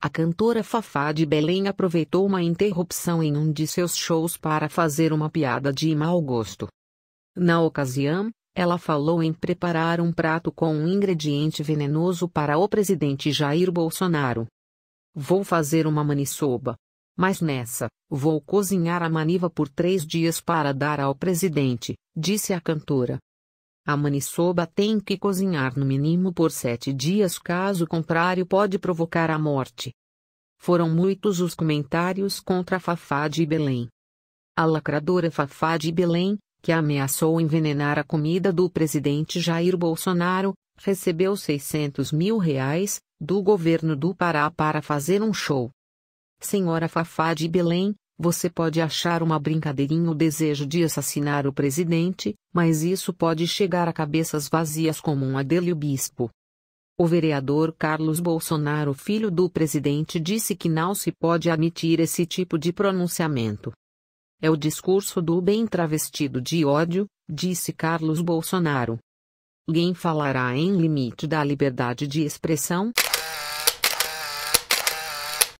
A cantora Fafá de Belém aproveitou uma interrupção em um de seus shows para fazer uma piada de mau gosto. Na ocasião, ela falou em preparar um prato com um ingrediente venenoso para o presidente Jair Bolsonaro. Vou fazer uma maniçoba. Mas nessa, vou cozinhar a maniva por três dias para dar ao presidente, disse a cantora. A maniçoba tem que cozinhar no mínimo por sete dias, caso contrário, pode provocar a morte. Foram muitos os comentários contra a Fafá de Belém. A lacradora Fafá de Belém, que ameaçou envenenar a comida do presidente Jair Bolsonaro, recebeu 600 mil reais do governo do Pará para fazer um show. Senhora Fafá de Belém, você pode achar uma brincadeirinha o desejo de assassinar o presidente, mas isso pode chegar a cabeças vazias como um Adélio Bispo. O vereador Carlos Bolsonaro, filho do presidente, disse que não se pode admitir esse tipo de pronunciamento. É o discurso do bem travestido de ódio, disse Carlos Bolsonaro. Alguém falará em limite da liberdade de expressão?